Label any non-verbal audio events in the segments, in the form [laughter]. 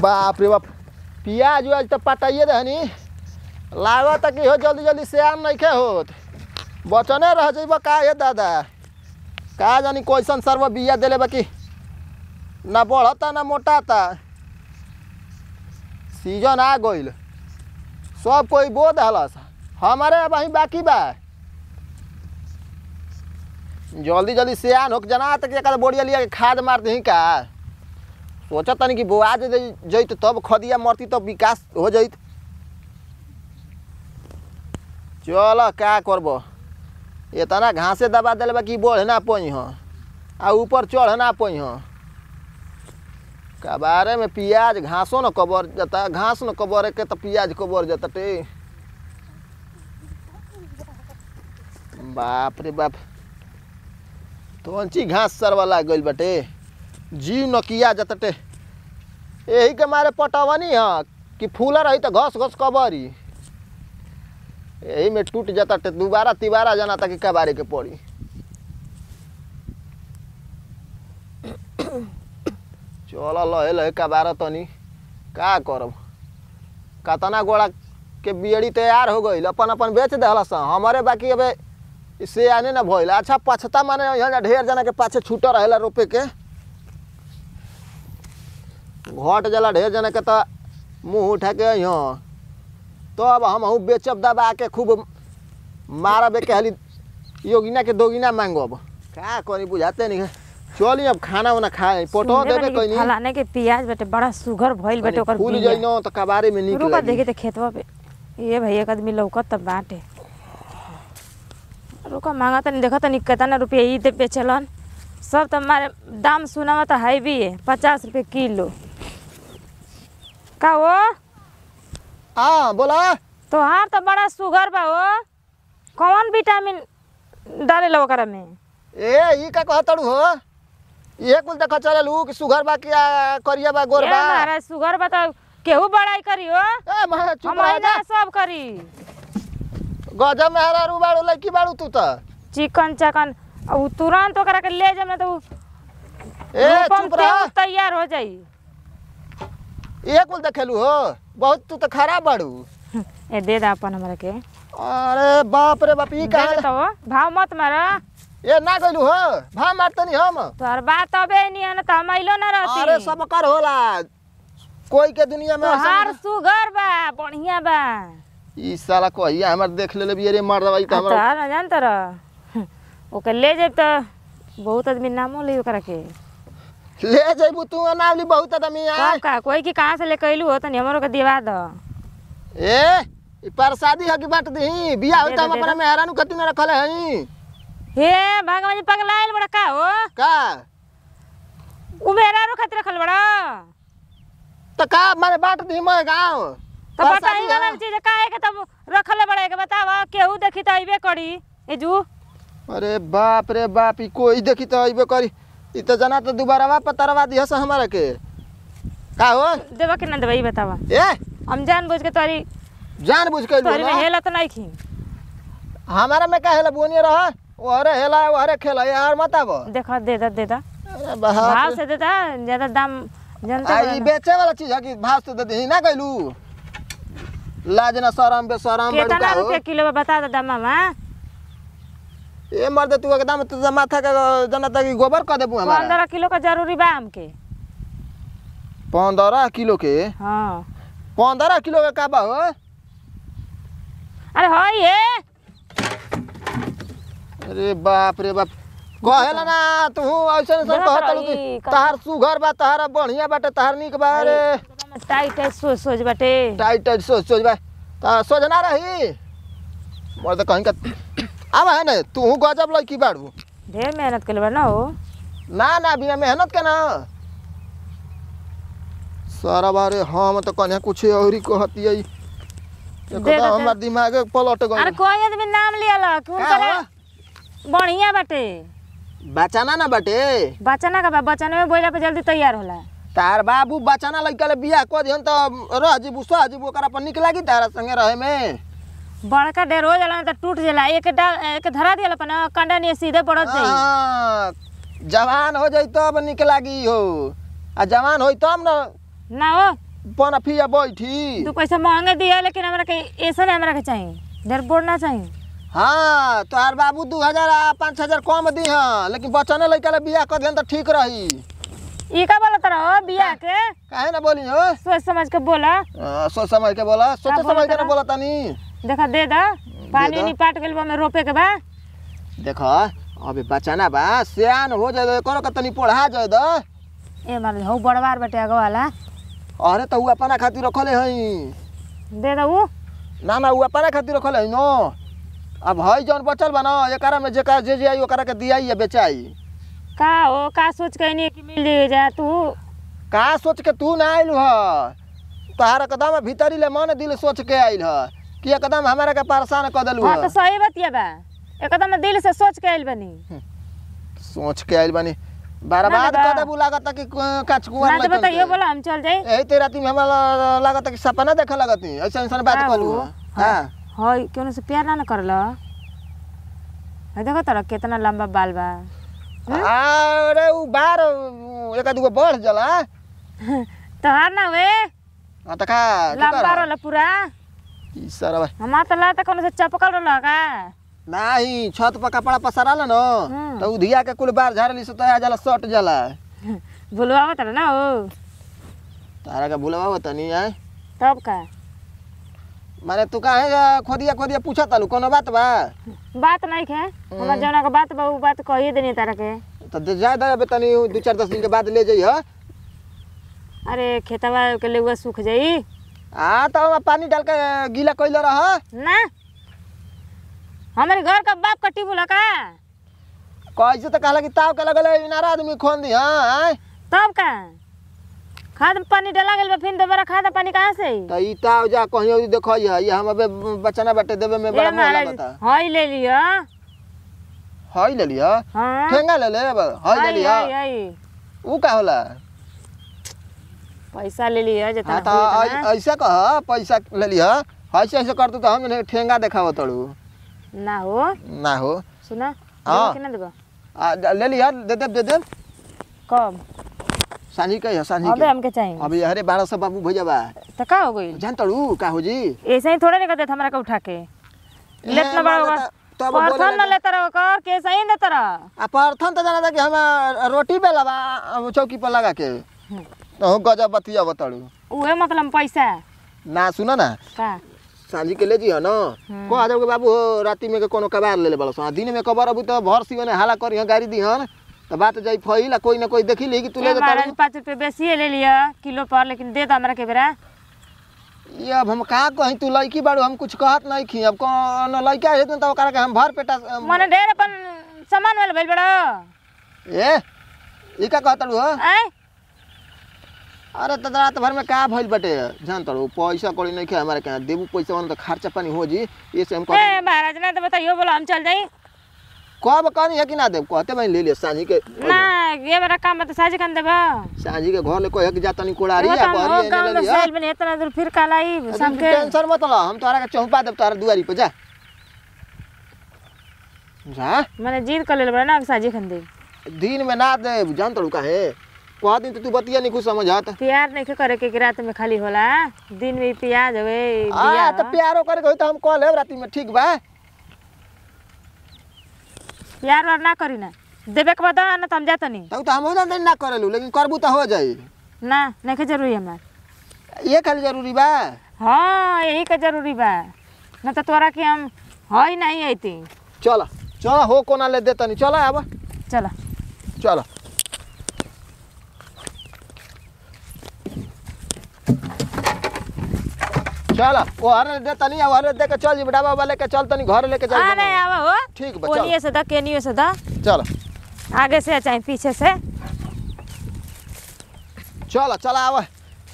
बाप रे बाप प्याज उज तो पटाइए रहनी लागत कि हो जल्दी जल्दी श्याम नहीं के होत बचने रह जेब का ये दादा का जानी कैसन सर्व बिया दिले कि ना बढ़ता ना मोटाता सीजन आ गई सब कोई बो दलस हमारे अब अही बाकी बा जल्दी जल्दी सियान हो जना तक बोरिया लिया खाद मार दी का सोच तनी कि बोआ जैत तब खदिया मरती तब विकास हो जात चल क्या करब इतना घासे दबा दिल कि बढ़ना ना पही आ ऊपर चढ़ ना कबारे में प्याज घासो न कबर जता घास न कबर के तो प्याज कबर जता टे बाप रे बाप तो घास सर वाला गल बटे जीव न किया जतटे यही के मारे पटवनी हाँ कि फूल रही तो घस घस कबरी यही में टूट जतटे दोबारा तिबारा जाना तक कबारे के पड़ी चल लहे लहे कबार तनी का करब कतना गोड़ा के बियड़ी तैयार हो गई अपन अपन बेच स हमारे बाकी अब इससे आने ना भइल अच्छा पछता माने यहाँ ढेर जना के पाछे छूट रहे रोपे के घट जला ढेर जने के मुँह उठा के यहाँ तो अब हम हूँ बेचब दबा के खूब मारब के हली योगिना के दोगिना मांगब क्या करी बुझाते नहीं चलिए अब खाना वाना खाए पोटो देबे कइनी फलाने के प्याज बटे बड़ा सुगर भइल बटे ओकर फूल जइनो त कबारे में निकल रुको देखे त खेतवा पे ये एक आदमी लौकत त बाटे रुको मांगा त नहीं देखत नहीं कितना रुपया ई दे बेचलन सब त मारे दाम सुनावत त हाई भी है पचास रुपये किलो का वो आ हाँ, बोला तो तोहार तो बड़ा सुगर बा वो कौन विटामिन डाले लो ओकरा में ए ई का कह तड़ू हो ये कुल देख चले लू कि सुगर बा क्या करिया बा गोर बा अरे सुगर बा तो केहू बड़ाई करी हो ए मा चुप रह जा सब करी गजा में हरा रू बाड़ू लड़की बाड़ू तू तो चिकन चकन तुरंत ओकरा के ले जाम मतलब ना तो ए चुप रह तैयार हो जाई एक बोल देखेलू हो बहुत तू तो खराब बड़ू [laughs] ए दे दा अपन हमरा के अरे बाप रे बाप ई का तो भाव मत मारा ए ना कहलू हो भाव मार तनी हम तोर बात अबे नहीं है ना तो हम आइलो ना रहती अरे सब कर होला कोई के दुनिया में हार सुगर बा बढ़िया बा ई साला को कहिया हमर देख ले लेबी अरे मार दवाई त तो हमरा ना जानत रह [laughs] ओके ले जे त तो। बहुत आदमी नामो ले ओकरा के ले जाइबू तू अनावली बहुत आदमी मी आ का कोई की कहां से ले आइलू हो तनी हमरो के दिवा द ए इ प्रसादी हकी बात दही बियाह होता हम अपना मेहरा नु कति न रखल हई हे भगवान जी पगलाइल बड़ा का हो का उ मेहरा रो खातिर खल बड़ा त का मारे बात दही मैं गांव त पता ही गलत चीज काहे के तब रखले बड़ा के बताव केहू देखी त आइबे करी एजू अरे बाप रे बाप ई कोई देखी त आइबे करी तो जना तो दोबारा पतारवा दिया से हमारा के का हो देवा के ना देवा बतावा ए हम जान बुझ के तोरी जान बुझ के तोरी में हेला तो नहीं खी हमारा में का हेला बोनी रहा ओरे हेला ओरे खेला यार मताब देखो दे दे दे भाव से दे दा ज्यादा दाम जनता ई बेचे वाला चीज है कि भाव से दे ही ना कहलू लाज ना शरम बे शरम बड़का हो कितना रुपया किलो बता दे दामा में ए मर दे तू एकदम तुझ माथा का जना तक गोबर कर देबू हमरा 15 किलो का जरूरी बा हमके 15 किलो के हां 15 किलो का का बा हो अरे होय ए अरे बाप रे बाप कहला ना तू ऐसे सब कहत तलू तू तहार सुघर बा तहार बढ़िया बाटे तहार निक बा रे टाइट टाइट सोच सोच बाटे टाइट टाइट सोच सोच बा ता सोजना रही मोर त कहीं का अब है ना तू गजब लड़की बाड़ू ढेर मेहनत कर ना हो ना ना बिना मेहनत के ना सारा बारे हम तो कन्या कुछ और कहती हमार दिमाग पलट गई अरे कोई आदमी नाम लिया लियाला कौन करे बढ़िया बाटे बचाना ना बाटे बचाना का बचाने में बोला पे जल्दी तैयार होला तार बाबू बचाना लइका ले बियाह को दिहन त रह जीबू सह जीबू ओकरा पर निक लागी तारा संगे रहे में बड़का ढेर हो जाला तो टूट जाला एक डाल एक धरा दिया अपन कंडा नहीं सीधे बढ़त जाई हाँ, जवान हो जाई तब तो निक लागी हो आ जवान होई तब तो न ना हो पन फिया बैठी तू तो पैसा मांगे दिया लेकिन हमरा के ऐसा नहीं हमरा के चाहिए ढेर बोलना चाहिए हाँ तो हर बाबू दू हजार पाँच हजार कम दी हाँ लेकिन बचने लड़का बिया कर दिन तो ठीक रही इका बोला तरा हो बिया के काहे ना बोली हो सोच समझ के बोला हाँ, सोच समझ के बोला सोच समझ के ना बोला तनी देखा दे दा पानी नहीं पाट के लिए में रोपे के बा देखो अभी बचाना बा सेन हो जाए तो करो कतनी तनी पढ़ा जाए द तो। ए माल हो बड़वार बेटे आगे वाला अरे तो उ अपना खातिर रखले हई दे दा वो ना ना हुआ अपना खातिर रखले हई नो अब हई जौन बचल बना ना एकरा में जेका जे जे आई ओकरा के दियाई या बेचाई का हो का सोच के नहीं कि मिल जा तू का सोच के तू ना आइल हो तोहार कदम भीतरी ले मन दिल सोच के आइल हो कि एकदम हमारा के परेशान कर देलू हां तो सही बतिया बा एकदम दिल से सोच के आइल बनी हम्म। सोच के आइल बनी बर्बाद कर देबू लागत कि काच कुआर ना बता ये बोला हम चल जाई ए ते रात में हमरा लागत कि सपना देखे लगती ऐसा इंसान बात करू हां हां क्यों से प्यार ना करला है देखो तोरा कितना लंबा बाल बा हाँ? अरे उ बार एक दू बढ़ जला [laughs] तो हार ना वे हां त का लंबा रहला पूरा ई सारा भाई हमार त लात तो कोनो से चपकल रहल का नहीं छत पर कपड़ा पसरा ल न हम्म। तो उधिया के कुल बार झाड़ ली सुता तो जाला सट जाला भुलवावत [laughs] रह ना ओ तारा का भुलवावत नहीं है तब का माने तू काहे खोदिया खोदिया पूछा तालू कोनो बात बा बात नहीं है हमरा हम्म। जौना का बात बा उ बात कहिए देनी तारा के तो जा दे अब तनी दो चार दस दिन के बाद ले जइह अरे खेतवा के लेवा सूख जाई हाँ तो पानी डाल के गीला कोई रहा ना हमारे घर का बाप का टिबू लगा कैसे तो कहला कि ताव के लगल इनारा आदमी खोन दी हाँ तब का खाद पानी डाला गेल फिर दोबारा खाद पानी कहाँ से तो ई ताव जा कहीं और देखो ये ये हम अबे बचना बटे देबे में बड़ा मोला बता हाय ले लिया हाय ले लिया हां ठेंगा ले ले हाय ले लिया वो का होला पैसा ले लिया जितना हाँ, तो ऐसा कह पैसा ले लिया ऐसे ऐसे कर तो हम ने ठेंगा देखा तड़ू ना हो ना हो सुना हां आ ले लिया दे दे दे दे कम सानी के है सानी अबे हम हमके चाहिए अबे अरे 1200 बाबू भैया बा त तो का हो गई जान तड़ू का हो जी ऐसे ही थोड़े ने कहते हमरा के उठा के लेत ना बाबू तो परथन ना लेत कर के सही ना तरह आ परथन त तो जाना था कि हम रोटी बेलावा चौकी पर लगा के हम्म। तो गजा बतिया बताड़ू ओए मतलब पैसा ना सुना ना का सांझी के ले जी ना को आ जाओगे बाबू राती में के कोनो कबार ले ले बड़ो सा दिन में कबर अबू तो भर सी ने हाला करी गाड़ी दी हन तो बात जाई फइला कोई ना कोई देखी ले कि तू ले जा पाँच रुपए बेसी ले लिया किलो पर लेकिन दे द हमरा के बेरा ये अब हम का कहि तू लड़की बाड़ू हम कुछ कहत नहीं खी अब कोन लड़का है तो ओकरा के हम भर पेटा माने ढेर अपन सामान वाले भेल बड़ा ए ई का कहतलू ह ए अरे तो रात भर में का भइल बटे जान तो पैसा कोड़ी नहीं खे हमारे के देबू पैसा वाला तो खर्चा पानी हो जी ये से हम कह ए महाराज ना तो बताइयो बोला हम चल जाई कब कहनी है कि ना देब कहते भाई ले ले साझी के ना ये मेरा काम है तो साझी कन देबा साझी के घर ले कोई एक जाता नहीं कोड़ारी या कोड़ारी ले ले साल में इतना दूर फिर काल आई शाम के टेंशन मत लो हम तोरा के चौपा देब तोरा दुआरी पे जा जा मैंने जीत कर ले बड़ा ना साझी खन दिन में ना देब जान तड़ो का है वहाँ दिन तो तू बतिया नहीं कुछ समझ आता प्यार नहीं करे के रात में खाली होला दिन में प्याज होवे आ तो प्यारो करे होई तो हम कॉल है रात में ठीक बा प्यार और ना करी ना देबे के बता ना तो हम जात नहीं तो तो हम हो ना करेलू लेकिन करबू तो हो जाए ना नहीं के जरूरी है हमार ये खाली जरूरी बा हाँ यही के जरूरी बा ना तो तोरा के हम हई नहीं आती चला चला हो कोना ले देता नहीं चला अब चला चला चल ओ हर दे तनी तो अब हर दे के चल जी डाबा बाबा लेके चल तनी घर लेके जा अरे आवा हो ठीक बा ओनी से दा केनी से दा चल आगे से चाहे पीछे से चल चल आवा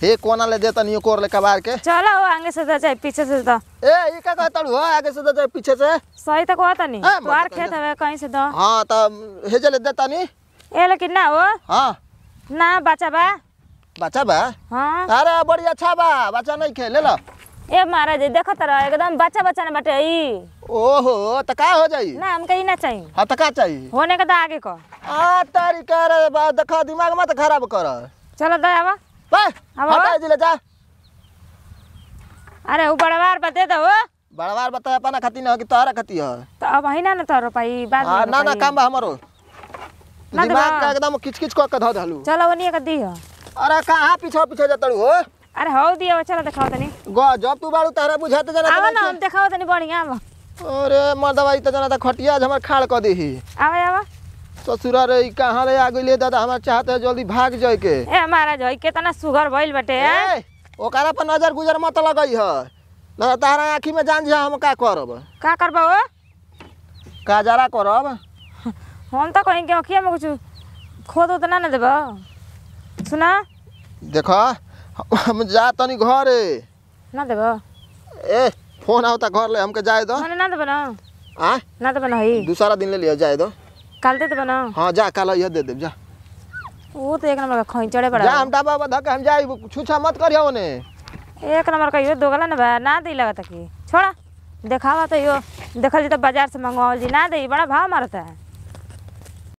हे कोना ले देता तनी कोर ले कबार के चल ओ आगे से दा तो चाहे पीछे से दा तो। ए ई का कहत हो आगे से दा चाहे पीछे से सही तो कहत नहीं बार खेत है कहीं से दा हां त हे जले देता नहीं तनी ए लेकिन ना हो हां ना बचा बा बचा बा हां अरे बड़ी अच्छा बा बचा नहीं खे ले लो ए महाराज देखो तरह एकदम बच्चा बच्चा ने बटे ई ओहो त का हो जाई ना हम ही ना चाहिए हां त का चाहिए होने के त आगे को आ तारी रे बा देखो दिमाग मत खराब कर चलो दयावा बा हटा जिले जा अरे ऊ बड़वार बते दो बड़वार बता अपना खती हो कि तोरा खती है तो अब है ना न तोहरा पाई बाद हां ना ना काम हमरो दिमाग का एकदम किचकिच क के ध देलू चलो वनिए का दी अरे कहां पीछे पीछे जतड़ू हो अरे हो दिया चला दिखाओ तनी गो जब तू बाड़ू तारा बुझाते जाना आ ना दिखाओ तनी बढ़िया आवा अरे मर दवाई त तो जाना त खटिया हमर खाल क देही आ आ ससुरा रे कहां रे आ गइले दादा हमर चाहत है जल्दी भाग जाय के ए महाराज जाय के तना सुगर भइल बटे ए ओकरा पर नजर गुजर मत लगई ह ना तारा आंखी में जान जा हम का करब का करब ओ का जरा करब हम त कहीं के आंखिया में कुछ खोद उतना ना देबो सुना देखो हम जा तनी तो घरे ना देबो ए फोन आवता घर ले हमके जाय दो माने ना देबो ना आ ना देबो ना ही दूसरा दिन ले लियो जाय दो कल दे देबो ना हां जा कल यह दे देब जा वो तो एक नंबर का खोई पड़ा जा हम डब्बा धक्का हम जाय छुछा मत करियो ओने एक नंबर का यो दोगला ना बा ना दे लगा तकी छोड़ा देखावा तो यो देखल जे तो बाजार से मंगवाओ जी ना दे बड़ा भाव मारता है